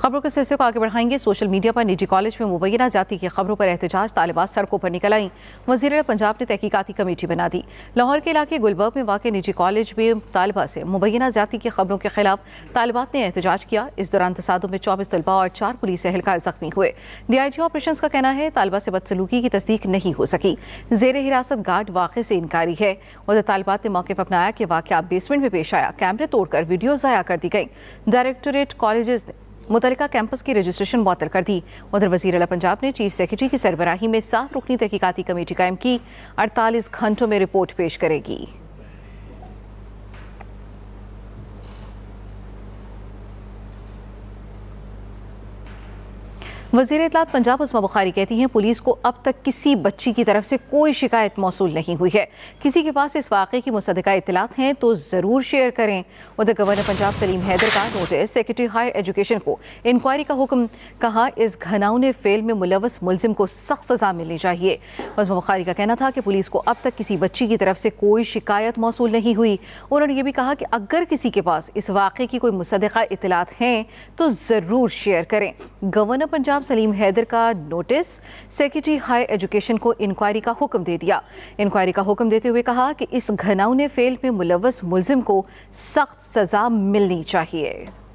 खबरों के सिलसिले को आगे बढ़ाएंगे सोशल मीडिया पर निजी कॉलेज में मुबैना जाति की खबरों पर एहतजाज तालिबात सड़कों पर निकल आई वजीर पंजाब ने तहकीकती कमेटी बना दी लाहौर के इलाके गुलबर्ग में वाक़ निजी कॉलेज में तालबा से मुबैना जाति की खबरों के खिलाफ तालबात ने एहतजाज किया इस दौरान तसादों में चौबीस तलबा और चार पुलिस एहलकार जख्मी हुए डी आई जी ऑपरेशन का कहना है तलबा से बदसलूकी की तस्दीक नहीं हो सकी जेर हिरासत गार्ड वाक़े से इनकारी है उधर तालबात ने मौके पर अपनाया कि वाक़ बेसमेंट में पेश आया कैमरे तोड़कर वीडियो ज़ाया कर दी गई डायरेक्टोरेट कॉलेज ने मुतल कैंपस की रजिस्ट्रेशन मुतल कर दी उधर वजी अला पंजाब ने चीफ सेक्रेटरी की सरबराही में सात रुकनी तहकीकती कमेटी कायम की अड़तालीस घंटों में रिपोर्ट पेश करेगी वजीर इतलात पंजाब उसमा बुखारी कहती हैं पुलिस को अब तक किसी बच्ची की तरफ से कोई शिकायत मौसू नहीं हुई है किसी के पास इस वाक़े की मुसदा इतलात हैं तो ज़रूर शेयर करें उधर गवर्नर पंजाब सलीम हैदर का नोटिस सेक्रेटरी हायर एजुकेशन को इंक्वायरी का हुक्म कहा इस घनाउने फेल में मुलवस मुलजिम को सख्त सजा मिलनी चाहिए उसमा बुखारी का कहना था कि पुलिस को अब तक किसी बच्ची की तरफ से कोई शिकायत मौसू नहीं हुई उन्होंने ये भी कहा कि अगर किसी के पास इस वाक़े की कोई मुसदा इतलात हैं तो ज़रूर शेयर करें गवर्नर पंजाब गुलाम सलीम हैदर का नोटिस सेक्रेटरी हाई एजुकेशन को इंक्वायरी का हुक्म दे दिया इंक्वायरी का हुक्म देते हुए कहा कि इस घनाउने फेल में मुलवस मुलजिम को सख्त सजा मिलनी चाहिए